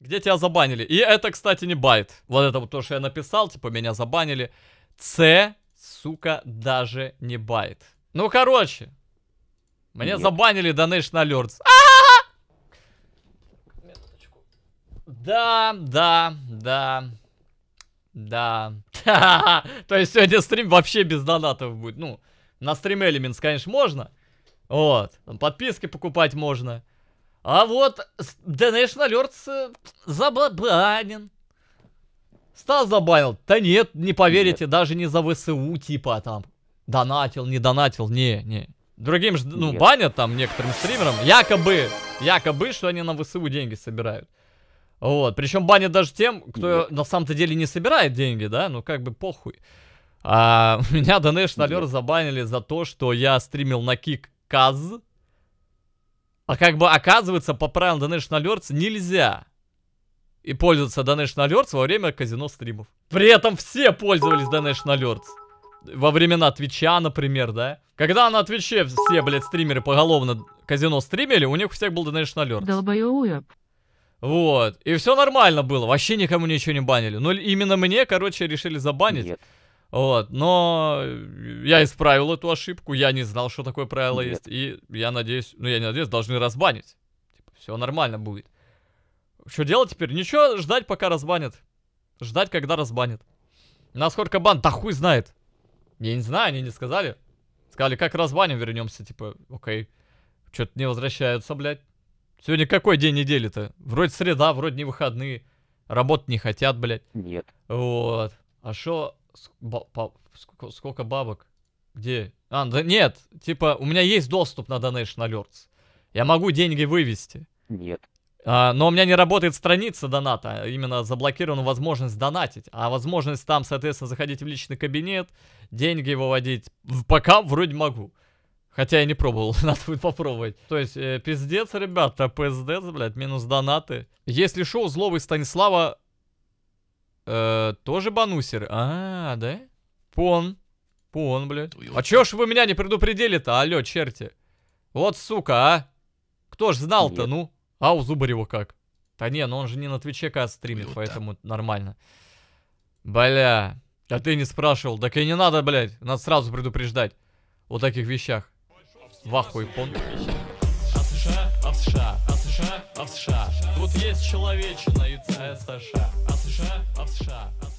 Где тебя забанили? И это, кстати, не байт. Вот это вот то, что я написал, типа меня забанили. С, сука, даже не байт. Ну, короче. Мне Нет. забанили Donation Alerts. А -а -а! Да, да, да. Да. То есть сегодня стрим вообще без донатов будет. Ну, на стрим Elements, конечно, можно. Вот. Подписки покупать можно. А вот Donation Alerts э, забанен. Стал забанил. Да нет, не поверите, нет. даже не за ВСУ, типа а там. Донатил, не донатил, не, не. Другим же, ну, нет. банят там некоторым стримерам. Якобы, якобы, что они на ВСУ деньги собирают. Вот, причем банят даже тем, кто нет. на самом-то деле не собирает деньги, да, ну как бы похуй. А меня Donation Alert забанили за то, что я стримил на Кик Каз а как бы оказывается, по правилам Donation Alerts нельзя и пользоваться Donation Alerts во время казино стримов. При этом все пользовались Donation Alerts. Во времена Твича, например, да? Когда на Твиче все, блядь, стримеры поголовно казино стримили, у них у всех был Donation Alerts. Долбоёб. Вот. И все нормально было. Вообще никому ничего не банили. Но ну, именно мне, короче, решили забанить. Нет. Вот, но я исправил эту ошибку, я не знал, что такое правило Нет. есть, и я надеюсь, ну я не надеюсь, должны разбанить. Типа, все нормально будет. Что делать теперь? Ничего, ждать, пока разбанят. Ждать, когда разбанят. Насколько бан? Да хуй знает. Я не знаю, они не сказали. Сказали, как разбаним, вернемся, типа, окей. Что-то не возвращаются, блядь. Сегодня какой день недели-то? Вроде среда, вроде не выходные. Работать не хотят, блядь. Нет. Вот. А что Сколько бабок? Где? А, да нет, типа, у меня есть доступ на Donation Alerts. Я могу деньги вывести. Нет. А, но у меня не работает страница доната, а именно заблокирована возможность донатить. А возможность там, соответственно, заходить в личный кабинет, деньги выводить. Пока вроде могу. Хотя я не пробовал, надо будет попробовать. То есть, э, пиздец, ребята, пиздец, блядь, минус донаты. Если шоу злого Станислава Э, тоже банусер, А, да? Пон. Пон, блядь. А чё ж вы меня не предупредили-то, алё, черти? Вот сука, а? Кто ж знал-то, ну? А у Зубарева как? Да не, ну он же не на Твиче кат стримит, ну поэтому нормально. Бля, а ты не спрашивал. Так и не надо, блядь, надо сразу предупреждать. О таких вещах. В ахуе пон. А США, а США, а США, а США. Тут есть человечина и США. США, а в США.